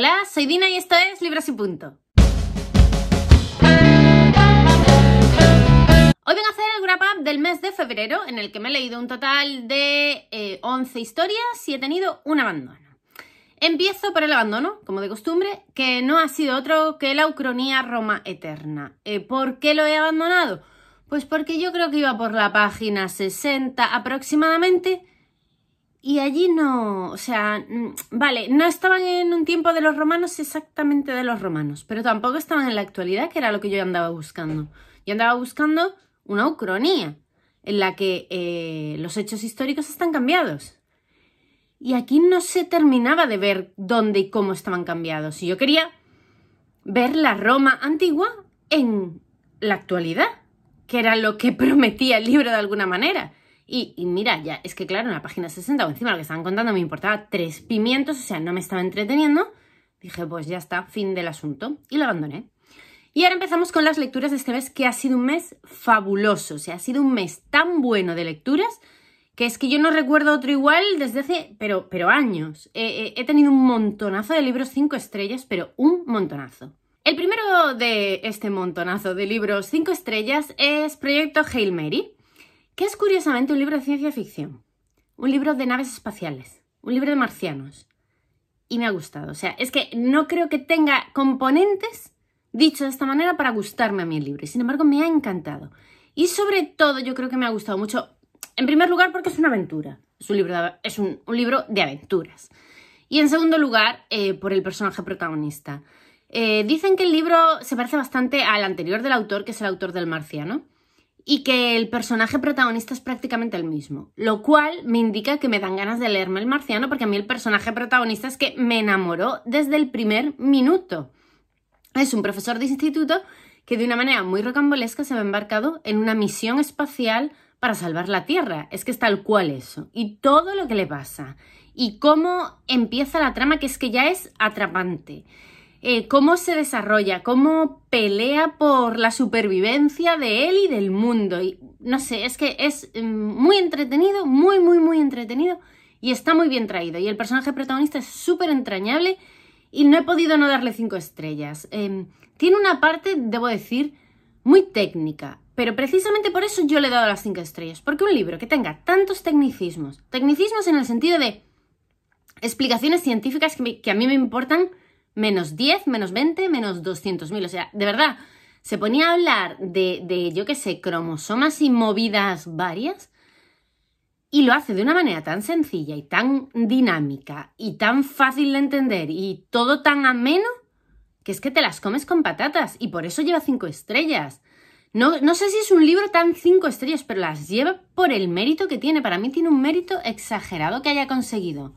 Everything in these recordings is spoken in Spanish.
Hola, soy Dina y esto es Libros y Punto. Hoy vengo a hacer el wrap up del mes de febrero, en el que me he leído un total de 11 eh, historias y he tenido un abandono. Empiezo por el abandono, como de costumbre, que no ha sido otro que la Ucronía Roma Eterna. Eh, ¿Por qué lo he abandonado? Pues porque yo creo que iba por la página 60 aproximadamente y allí no, o sea, mm, vale, no estaban en un tiempo de los romanos exactamente de los romanos, pero tampoco estaban en la actualidad, que era lo que yo andaba buscando. Yo andaba buscando una ucronía, en la que eh, los hechos históricos están cambiados. Y aquí no se terminaba de ver dónde y cómo estaban cambiados. Y yo quería ver la Roma antigua en la actualidad, que era lo que prometía el libro de alguna manera. Y, mira, ya, es que claro, en la página 60 o encima lo que estaban contando me importaba tres pimientos, o sea, no me estaba entreteniendo. Dije, pues ya está, fin del asunto. Y lo abandoné. Y ahora empezamos con las lecturas de este mes, que ha sido un mes fabuloso. O sea, ha sido un mes tan bueno de lecturas que es que yo no recuerdo otro igual desde hace, pero, pero años. he tenido un montonazo de libros cinco estrellas, pero un montonazo. El primero de este montonazo de libros cinco estrellas es Proyecto Hail Mary que es curiosamente un libro de ciencia ficción, un libro de naves espaciales, un libro de marcianos. Y me ha gustado. O sea, es que no creo que tenga componentes, dicho de esta manera, para gustarme a mí el libro. Y sin embargo, me ha encantado. Y sobre todo, yo creo que me ha gustado mucho, en primer lugar, porque es una aventura. Es un libro de, es un, libro de aventuras. Y en segundo lugar, eh, por el personaje protagonista. Eh, dicen que el libro se parece bastante al anterior del autor, que es el autor del Marciano y que el personaje protagonista es prácticamente el mismo, lo cual me indica que me dan ganas de leerme El Marciano porque a mí el personaje protagonista es que me enamoró desde el primer minuto. Es un profesor de instituto que de una manera muy rocambolesca se ha embarcado en una misión espacial para salvar la Tierra. Es que es tal cual eso. Y todo lo que le pasa. Y cómo empieza la trama, que es que ya es atrapante. Eh, cómo se desarrolla, cómo pelea por la supervivencia de él y del mundo. no sé, es que es mm, muy entretenido, muy, muy, muy entretenido y está muy bien traído. Y el personaje protagonista es súper entrañable y no he podido no darle cinco estrellas. Em, tiene una parte, debo decir, muy técnica. Pero precisamente por eso yo le he dado las cinco estrellas, porque un libro que tenga tantos tecnicismos, tecnicismos en el sentido de explicaciones científicas que a mí me importan menos 10, menos 20, menos 200.000. O sea, de verdad, se ponía a hablar de, de yo qué sé, cromosomas y movidas varias. Y lo hace de una manera tan sencilla y tan dinámica y tan fácil de entender y todo tan ameno que es que te las comes con patatas y por eso lleva cinco estrellas. No, no, sé si es un libro tan cinco estrellas, pero las lleva por el mérito que tiene. Para mí tiene un mérito exagerado que haya conseguido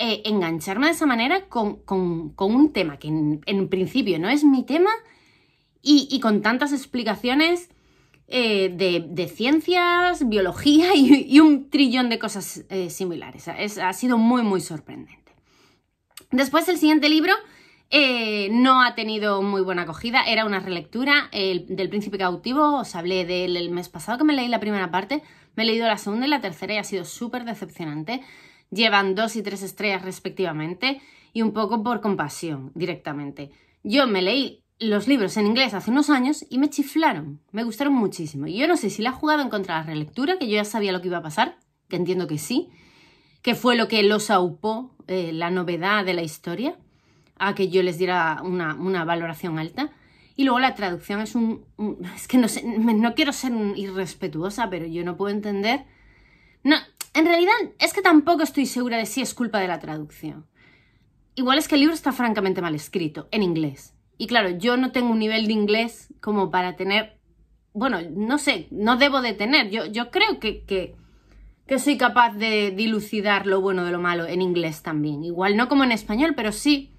eh, engancharme de esa manera con, un tema que en, principio no es mi tema y, con tantas explicaciones eh, de, ciencias, biología y, un trillón de cosas eh, similares. ha sido muy, muy sorprendente. Después el siguiente libro no ha tenido muy buena acogida, era una relectura del Príncipe Cautivo, os hablé del mes pasado que me leí la primera parte, me he leído la segunda y la tercera y ha sido súper decepcionante llevan dos y tres estrellas respectivamente, y un poco por compasión directamente. Yo me leí los libros en inglés hace unos años y me chiflaron, me gustaron muchísimo. Y yo no sé si la ha jugado en contra de la relectura, que yo ya sabía lo que iba a pasar, que entiendo que sí, que fue lo que los aupó, eh, la novedad de la historia, a que yo les diera una, valoración alta. Y luego la traducción es un... es que no, sé, no quiero ser irrespetuosa, pero yo no puedo entender... No, en realidad es que tampoco estoy segura de si es culpa de la traducción. Igual es que el libro está francamente mal escrito, en inglés. Y claro, yo no tengo un nivel de inglés como para tener... Bueno, no sé, no debo de tener. Yo, creo que, que, soy capaz de dilucidar lo bueno de lo malo en inglés también. Igual no como en español, pero sí.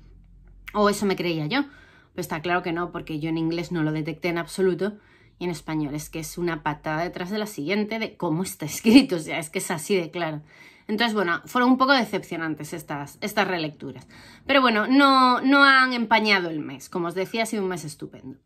O eso me creía yo. Pues está claro que no, porque yo en inglés no lo detecté en absoluto. Y en español es que es una patada detrás de la siguiente de cómo está escrito, o sea, es que es así de claro. Entonces, bueno, fueron un poco decepcionantes estas, relecturas. Pero bueno, no, han empañado el mes. Como os decía, ha sido un mes estupendo.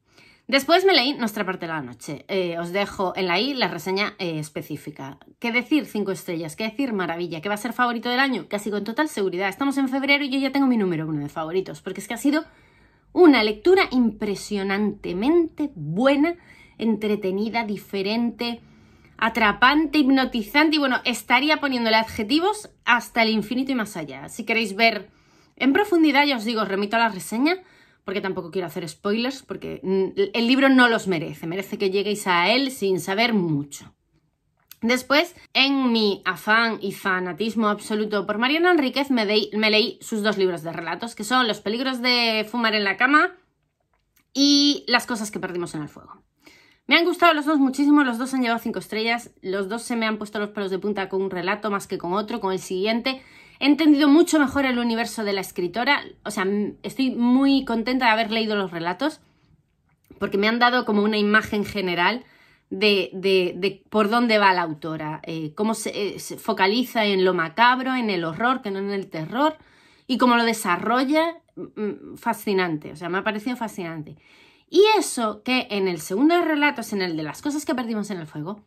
Después me leí Nuestra parte de la noche. Eh, os dejo en la I la reseña eh, específica. ¿Qué decir cinco estrellas? ¿Qué decir maravilla? ¿Qué va a ser favorito del año? Casi con total seguridad. Estamos en febrero y yo ya tengo mi número uno de favoritos, porque es que ha sido una lectura impresionantemente buena entretenida, diferente, atrapante, hipnotizante y bueno, estaría poniéndole adjetivos hasta el infinito y más allá. Si queréis ver en profundidad, ya os digo, remito a la reseña porque tampoco quiero hacer spoilers, porque mm, el libro no los merece, merece que lleguéis a él sin saber mucho. Después, en mi afán y fanatismo absoluto por Mariana Enríquez, me, me, leí sus dos libros de relatos, que son Los peligros de fumar en la cama y Las cosas que perdimos en el fuego. Me han gustado los dos muchísimo, los dos han llevado cinco estrellas, los dos se me han puesto los pelos de punta con un relato más que con otro, con el siguiente. He entendido mucho mejor el universo de la escritora, o sea, estoy muy contenta de haber leído los relatos, porque me han dado como una imagen general de, por dónde va la autora, eh, cómo eh, se focaliza en lo macabro, en el horror, que no en el terror, y cómo lo desarrolla, fascinante, o sea, me ha parecido fascinante. Y eso que en el segundo relato, relatos, en el de las cosas que perdimos en el fuego,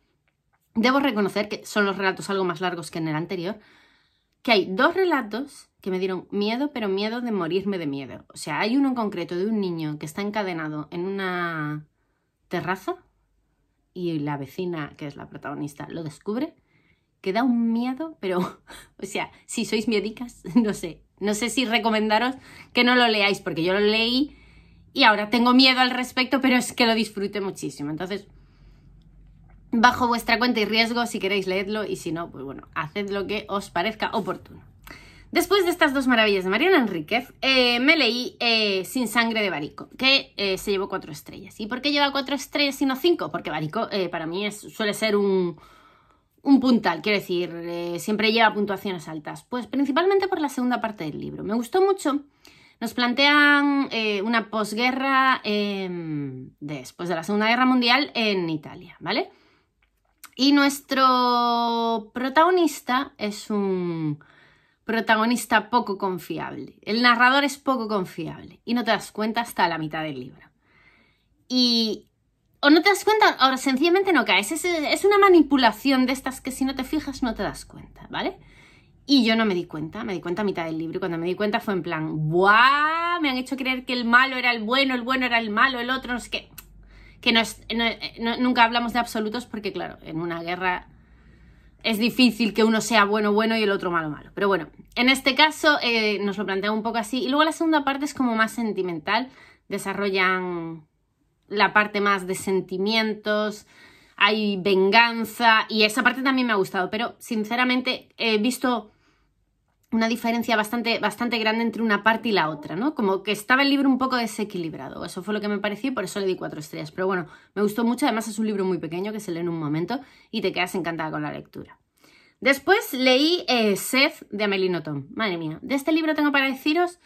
debo reconocer que son los relatos algo más largos que en el anterior, que hay dos relatos que me dieron miedo, pero miedo de morirme de miedo. O sea, hay uno en concreto de un niño que está encadenado en una terraza y la vecina, que es la protagonista, lo descubre, que da un miedo, pero, o sea, si sois miedicas, no sé, no sé si recomendaros que no lo leáis, porque yo lo leí y ahora tengo miedo al respecto, pero es que lo disfruté muchísimo. Entonces, bajo vuestra cuenta y riesgo, si queréis leedlo y si no, pues bueno, haced lo que os parezca oportuno. Después de estas dos maravillas de Mariana Enríquez, eh, me leí eh, Sin sangre de Barico, que eh, se llevó cuatro estrellas. ¿Y por qué lleva cuatro estrellas y no cinco? Porque Barico para mí es, suele ser un, un puntal, quiero decir, siempre lleva puntuaciones altas. Pues principalmente por la segunda parte del libro. Me gustó mucho nos plantean eh, una posguerra em, después de la Segunda Guerra Mundial en Italia, ¿vale? Y nuestro protagonista es un protagonista poco confiable. El narrador es poco confiable y no te das cuenta hasta la mitad del libro. Y o no te das cuenta o sencillamente no caes. es una manipulación de estas que si no te fijas no te das cuenta, ¿vale? Y yo no me di cuenta, me di cuenta a mitad del libro. Y cuando me di cuenta fue en plan, ¡buah! Me han hecho creer que el malo era el bueno, el bueno era el malo, el otro, no sé qué. Que no nunca hablamos de absolutos porque, claro, en una guerra es difícil que uno sea bueno, bueno y el otro malo, malo. Pero bueno, en este caso eh, nos lo plantea un poco así. Y luego la segunda parte es como más sentimental. Desarrollan la parte más de sentimientos, hay venganza y esa parte también me ha gustado. Pero sinceramente he visto una diferencia bastante, bastante grande entre una parte y la otra, ¿no? Como que estaba el libro un poco desequilibrado, eso fue lo que me pareció y por eso le di cuatro estrellas. Pero bueno, me gustó mucho, además es un libro muy pequeño que se lee en un momento y te quedas encantada con la lectura. Después leí eh, Seth de Amelie Nothomb. Madre mía, de este libro tengo para deciros,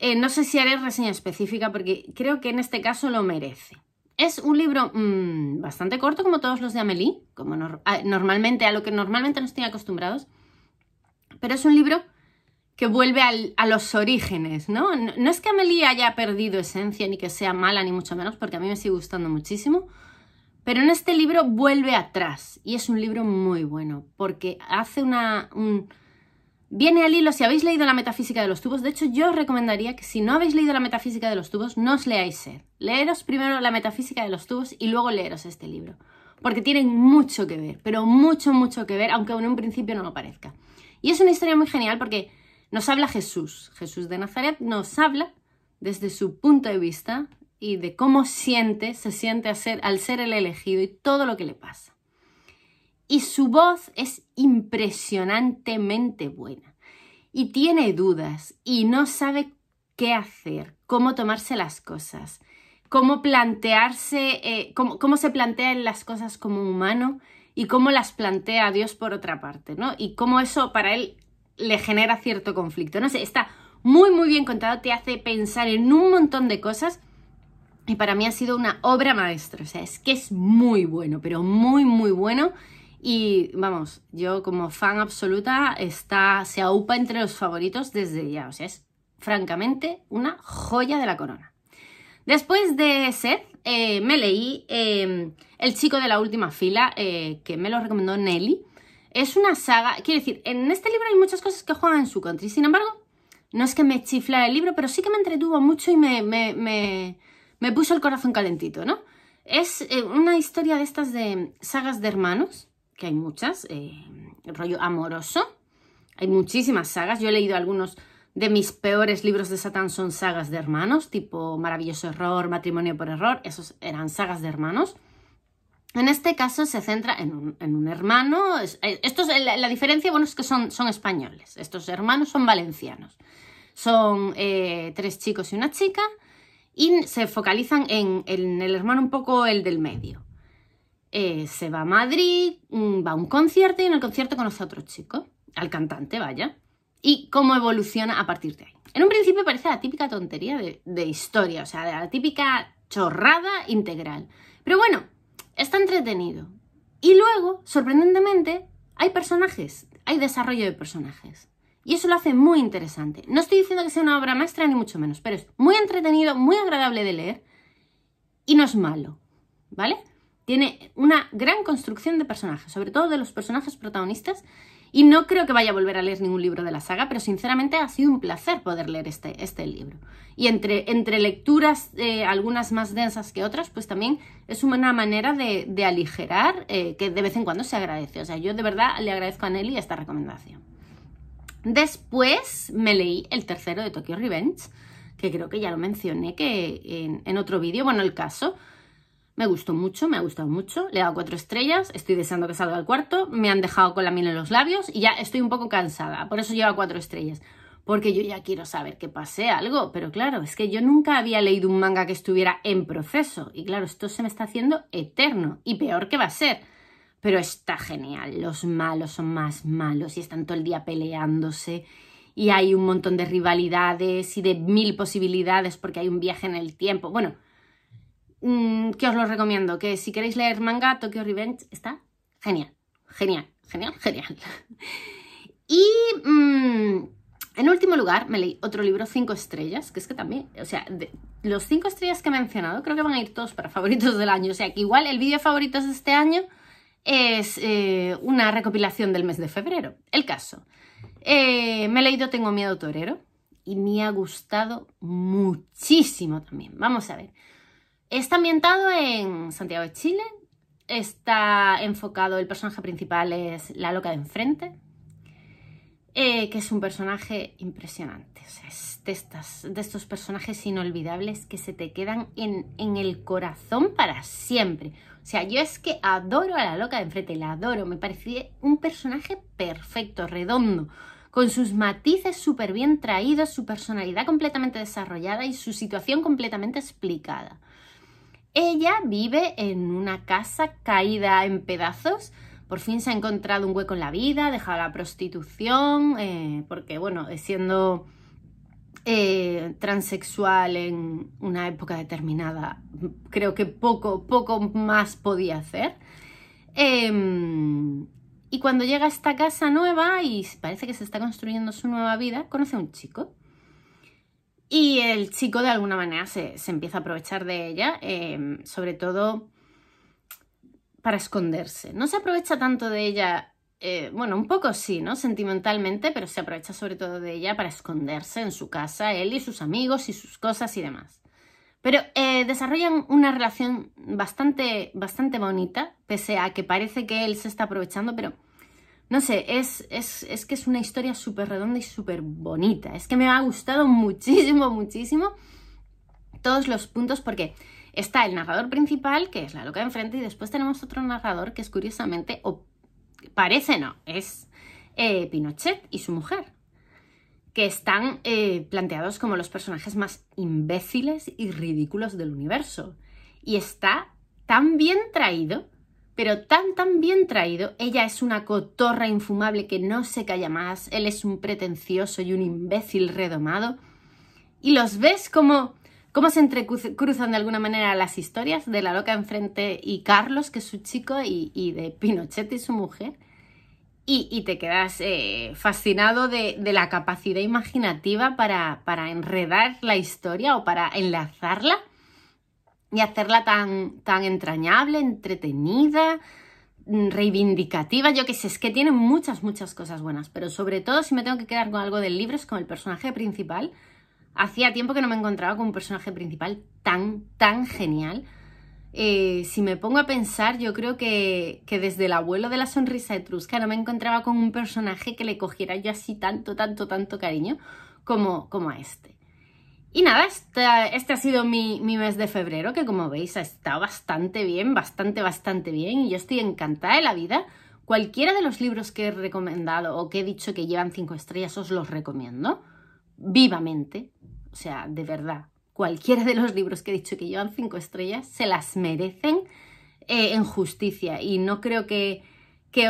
eh, no sé si haré reseña específica porque creo que en este caso lo merece. Es un libro mm, bastante corto, como todos los de Amelie, como normalmente, a lo que normalmente nos tiene acostumbrados pero es un libro que vuelve a los orígenes, ¿no? ¿no? es que Amelia haya perdido esencia, ni que sea mala, ni mucho menos, porque a mí me sigue gustando muchísimo, pero en este libro vuelve atrás, y es un libro muy bueno, porque hace una... Viene al hilo, si habéis leído La Metafísica de los Tubos, de hecho yo os recomendaría que si no habéis leído La Metafísica de los Tubos, no os leáis Ser. Leeros primero La Metafísica de los Tubos y luego leeros este libro, porque tienen mucho que ver, pero mucho, mucho que ver, aunque en un principio no lo parezca. Y es una historia muy genial porque nos habla Jesús. Jesús de Nazaret nos habla desde su punto de vista y de cómo siente, se siente al ser el elegido y todo lo que le pasa. Y su voz es impresionantemente buena. Y tiene dudas y no sabe qué hacer, cómo tomarse las cosas, cómo plantearse, eh, cómo se plantean las cosas como humano y cómo las plantea Dios por otra parte, ¿no? Y cómo eso para él le genera cierto conflicto. No sé, está muy, muy bien contado, te hace pensar en un montón de cosas y para mí ha sido una obra maestra. O sea, es que es muy bueno, pero muy, muy bueno. Y vamos, yo como fan absoluta está, se aupa entre los favoritos desde ya. O sea, es francamente una joya de la corona. Después de Seth, eh, me leí em, El chico de la última fila, eh, que me lo recomendó Nelly. Es una saga, quiero decir, en este libro hay muchas cosas que juegan en su country, sin embargo, no es que me chifla el libro, pero sí que me entretuvo mucho y me, me puso el corazón calentito, ¿no? Es eh, una historia de estas de sagas de hermanos, que hay muchas, el rollo amoroso, hay muchísimas sagas, yo he leído algunos de mis peores libros de Satán son sagas de hermanos, tipo Maravilloso Error, Matrimonio por Error, esos eran sagas de hermanos. En este caso se centra en un, hermano. Eh, Esto eh, la, la, diferencia, bueno, es que son, españoles. Estos hermanos son valencianos. Son eh, tres chicos y una chica y se focalizan en, el hermano un poco el del medio. se va a Madrid, mm, va a un concierto y en el concierto conoce a otro chico, al cantante, vaya y cómo evoluciona a partir de ahí. En un principio parece la típica tontería de, historia, o sea, la típica chorrada integral. Pero bueno, está entretenido. Y luego, sorprendentemente, hay personajes, hay desarrollo de personajes. Y eso lo hace muy interesante. No estoy diciendo que sea una obra maestra ni mucho menos, pero es muy entretenido, muy agradable de leer y no es malo, ¿vale? Tiene una gran construcción de personajes, sobre todo de los personajes protagonistas, y no creo que vaya a volver a leer ningún libro de la saga, pero sinceramente ha sido un placer poder leer este, este libro. Y entre, entre lecturas, eh, algunas más densas que otras, pues también es una manera de, aligerar eh, que de vez en cuando se agradece. O sea, yo de verdad le agradezco a Nelly esta recomendación. Después me leí el tercero de Tokyo Revenge, que creo que ya lo mencioné que en, en otro vídeo, bueno, el caso. Me gustó mucho, me ha gustado mucho. Le he dado cuatro estrellas, estoy deseando que salga al cuarto. Me han dejado con la miel en los labios y ya estoy un poco cansada. Por eso lleva cuatro estrellas. Porque yo ya quiero saber que pase algo. Pero claro, es que yo nunca había leído un manga que estuviera en proceso. Y claro, esto se me está haciendo eterno. Y peor que va a ser. Pero está genial. Los malos son más malos y están todo el día peleándose y hay un montón de rivalidades y de mil posibilidades porque hay un viaje en el tiempo. Bueno, Mm, que os lo recomiendo, que si queréis leer manga, Tokyo Revenge está genial, genial, genial, genial. y mm, en último lugar, me leí otro libro, 5 estrellas, que es que también, o sea, los cinco estrellas que he mencionado, creo que van a ir todos para favoritos del año, o sea, que igual el vídeo favoritos de este año es eh, una recopilación del mes de febrero. El caso, eh, me he leído Tengo miedo torero y me ha gustado muchísimo también. Vamos a ver. Está ambientado en Santiago de Chile, está enfocado, el personaje principal es la loca de enfrente, eh, que es un personaje impresionante, es de, de estos personajes inolvidables que se te quedan en, en, el corazón para siempre. O sea, yo es que adoro a la loca de enfrente, la adoro, me parece un personaje perfecto, redondo, con sus matices súper bien traídos, su personalidad completamente desarrollada y su situación completamente explicada. Ella vive en una casa caída en pedazos. Por fin se ha encontrado un hueco en la vida, ha dejado la prostitución, eh, porque bueno, eh, siendo eh, transexual en una época determinada, creo que poco, poco más podía hacer. Em, y cuando llega a esta casa nueva y parece que se está construyendo su nueva vida, conoce a un chico y el chico de alguna manera se, empieza a aprovechar de ella, em, sobre todo para esconderse. No se aprovecha tanto de ella, eh, bueno, un poco sí, ¿no? Sentimentalmente, pero se aprovecha sobre todo de ella para esconderse en su casa, él y sus amigos y sus cosas y demás. Pero eh, desarrollan una relación bastante, bastante bonita, pese a que parece que él se está aprovechando, pero no sé, es, es, es que es una historia súper redonda y súper bonita. Es que me ha gustado muchísimo, muchísimo todos los puntos porque está el narrador principal, que es la loca de enfrente, y después tenemos otro narrador que es curiosamente, o parece no, es eh, Pinochet y su mujer, que están eh, planteados como los personajes más imbéciles y ridículos del universo. Y está tan bien traído pero tan tan bien traído, ella es una cotorra infumable que no se calla más, él es un pretencioso y un imbécil redomado, y los ves como cómo se entrecruzan de alguna manera las historias de la loca enfrente y Carlos, que es su chico, y, de Pinochet y su mujer. Y, te quedas eh, fascinado de, de, la capacidad imaginativa para, para enredar la historia o para enlazarla y hacerla tan, tan entrañable, entretenida, mm, reivindicativa, yo qué sé, es que tiene muchas, muchas cosas buenas, pero sobre todo si me tengo que quedar con algo del libro es con el personaje principal. Hacía tiempo que no me encontraba con un personaje principal tan, tan genial. Eh, si me pongo a pensar, yo creo que, desde el abuelo de la sonrisa etrusca no me encontraba con un personaje que le cogiera yo así tanto, tanto, tanto cariño como, como a este. Y nada, este, este ha sido mi, mes de febrero, que como veis ha estado bastante bien, bastante, bastante bien, y yo estoy encantada de la vida. Cualquiera de los libros que he recomendado o que he dicho que llevan cinco estrellas os los recomiendo vivamente, o sea, de verdad. Cualquiera de los libros que he dicho que llevan cinco estrellas se las merecen eh, en justicia y no creo que,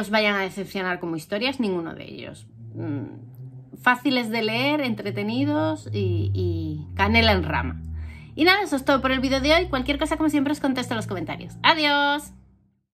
os vayan a decepcionar como historias ninguno de ellos. Mm, fáciles de leer, entretenidos y, canela en rama. Y nada, eso es todo por el vídeo de hoy. Cualquier cosa, como siempre, os contesto en los comentarios. ¡Adiós!